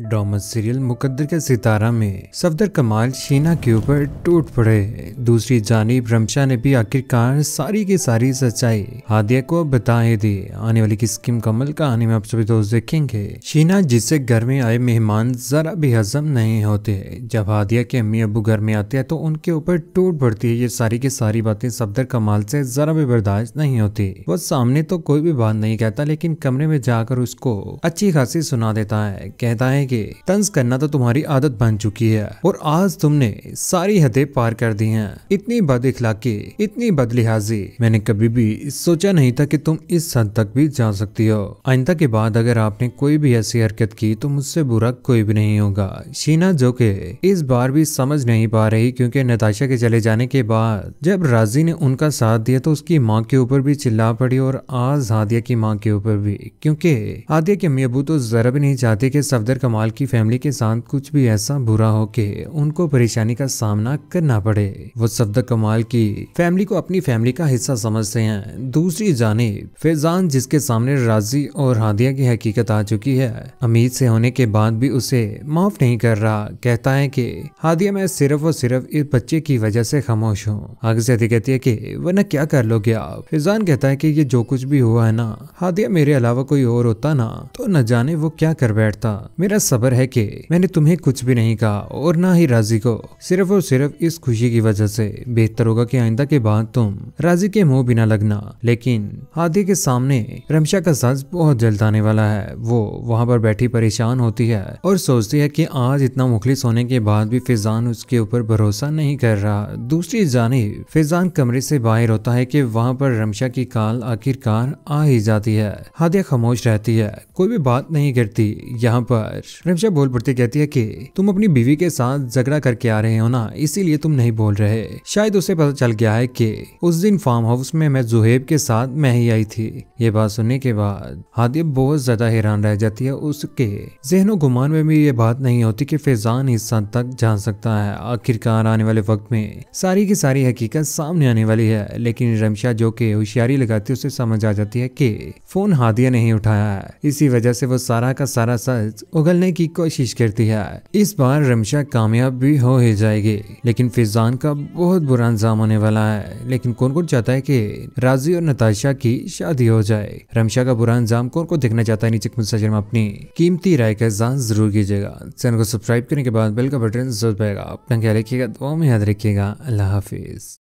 drama serial मुकद्दर के सितारा में सफदर कमाल शीना के ऊपर टूट पड़े दूसरी जानब रमशा ने भी आखिरकार सारी की सारी सच्चाई हादिया को बताए दी आने वाली की स्कीम कमल कहानी में आप सभी दोस्त देखेंगे शीना जिससे घर में आए मेहमान जरा भी हजम नहीं होते जब हादिया के अम्मी अबू घर में आते हैं तो उनके ऊपर टूट पड़ती है ये सारी की सारी बातें सफदर कमाल से जरा भी बर्दाश्त नहीं होती वो सामने तो कोई भी बात नहीं कहता लेकिन कमरे में जाकर उसको अच्छी खासी सुना देता है कहता है जाएंगे तंज करना तो तुम्हारी आदत बन चुकी है और आज तुमने सारी हदें पार कर दी हैं इतनी बद इखलाकी इतनी बदलिहाजी मैंने कभी भी सोचा नहीं था कि तुम इस हद तक भी जा सकती हो आइंदा के बाद अगर आपने कोई भी ऐसी हरकत की तो मुझसे बुरा कोई भी नहीं होगा शीना जो के इस बार भी समझ नहीं पा रही क्योंकि नताशा के चले जाने के बाद जब राजी ने उनका साथ दिया तो उसकी माँ के ऊपर भी चिल्ला पड़ी और आज हादिया की माँ के ऊपर भी क्योंकि हादिया की अम्मी अबू तो जरा भी नहीं चाहती कि सफदर का कमाल की फैमिली के साथ कुछ भी ऐसा बुरा हो के उनको परेशानी का सामना करना पड़े वो सफदर कमाल की फैमिली को अपनी फैमिली का हिस्सा समझते हैं दूसरी जाने फैजान जिसके सामने राजी और हादिया की हकीकत आ चुकी है अमीर से होने के बाद भी उसे माफ नहीं कर रहा कहता है की हादिया मैं सिर्फ और सिर्फ इस बच्चे की वजह से खामोश हूँ आगे से कहती है की वरना क्या कर लोगे आप फैजान कहता है की ये जो कुछ भी हुआ है ना हादिया मेरे अलावा कोई और होता ना तो न जाने वो क्या कर बैठता मेरा सबर है कि मैंने तुम्हें कुछ भी नहीं कहा और ना ही राजी को सिर्फ और सिर्फ इस खुशी की वजह से बेहतर होगा कि आइंदा के बाद तुम राजी के मुंह बिना लगना लेकिन हादी के सामने रमशा का सच बहुत जल्द आने वाला है वो वहाँ पर बैठी परेशान होती है और सोचती है कि आज इतना मुखलिस होने के बाद भी फिजान उसके ऊपर भरोसा नहीं कर रहा दूसरी जानब फिजान कमरे से बाहर होता है कि वहाँ पर रमशा की काल आखिरकार आ ही जाती है हादिया खामोश रहती है कोई भी बात नहीं करती यहाँ पर रिमशा बोल पड़ती कहती है कि तुम अपनी बीवी के साथ झगड़ा करके आ रहे हो ना इसीलिए तुम नहीं बोल रहे शायद उसे पता चल गया है कि उस दिन फार्म हाउस में मैं जुहेब के साथ मैं ही आई थी ये बात सुनने के बाद हादिया बहुत ज्यादा हैरान रह जाती है उसके जहनो गुमान में भी ये बात नहीं होती कि फैजान इस तक जा सकता है आखिरकार आने वाले वक्त में सारी की सारी हकीकत सामने आने वाली है लेकिन रमशा जो कि होशियारी लगाती है उसे समझ आ जाती है कि फोन हादिया नहीं उठाया है इसी वजह से वो सारा का सारा सच उगलने निकलने की कोशिश करती है इस बार रमशा कामयाब भी हो ही जाएगी लेकिन फिजान का बहुत बुरा इंजाम होने वाला है लेकिन कौन कौन चाहता है कि राजी और नताशा की शादी हो जाए रमशा का बुरा इंजाम कौन को देखना चाहता है नीचे अपनी कीमती राय का जान जरूर कीजिएगा चैनल को सब्सक्राइब करने के बाद बेल का बटन जरूर पाएगा अपना ख्याल रखिएगा तो में याद रखिएगा अल्लाह हाफिज